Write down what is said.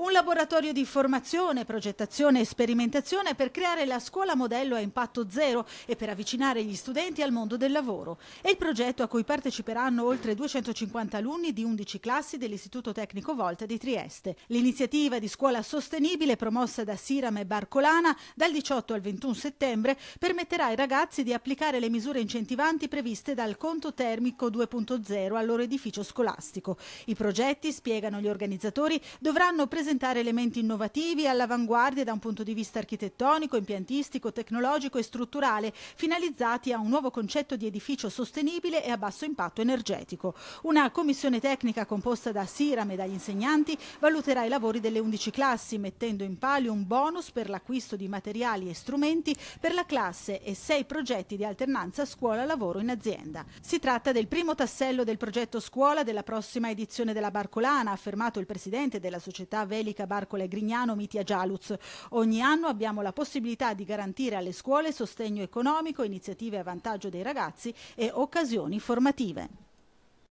Un laboratorio di formazione, progettazione e sperimentazione per creare la scuola modello a impatto zero e per avvicinare gli studenti al mondo del lavoro. È il progetto a cui parteciperanno oltre 250 alunni di 11 classi dell'Istituto Tecnico Volta di Trieste. L'iniziativa di scuola sostenibile promossa da Siram e Barcolana dal 18 al 21 settembre permetterà ai ragazzi di applicare le misure incentivanti previste dal conto termico 2.0 al loro edificio scolastico. I progetti, spiegano gli organizzatori, dovranno presentare presentare elementi innovativi e all'avanguardia da un punto di vista architettonico, impiantistico, tecnologico e strutturale, finalizzati a un nuovo concetto di edificio sostenibile e a basso impatto energetico. Una commissione tecnica composta da Siram e dagli insegnanti valuterà i lavori delle 11 classi, mettendo in palio un bonus per l'acquisto di materiali e strumenti per la classe e sei progetti di alternanza scuola-lavoro in azienda. Si tratta del primo tassello del progetto scuola della prossima edizione della Barcolana, ha affermato il presidente della società Vecchia Velica, Barcola e Grignano, Mitia Gialuz. Ogni anno abbiamo la possibilità di garantire alle scuole sostegno economico, iniziative a vantaggio dei ragazzi e occasioni formative.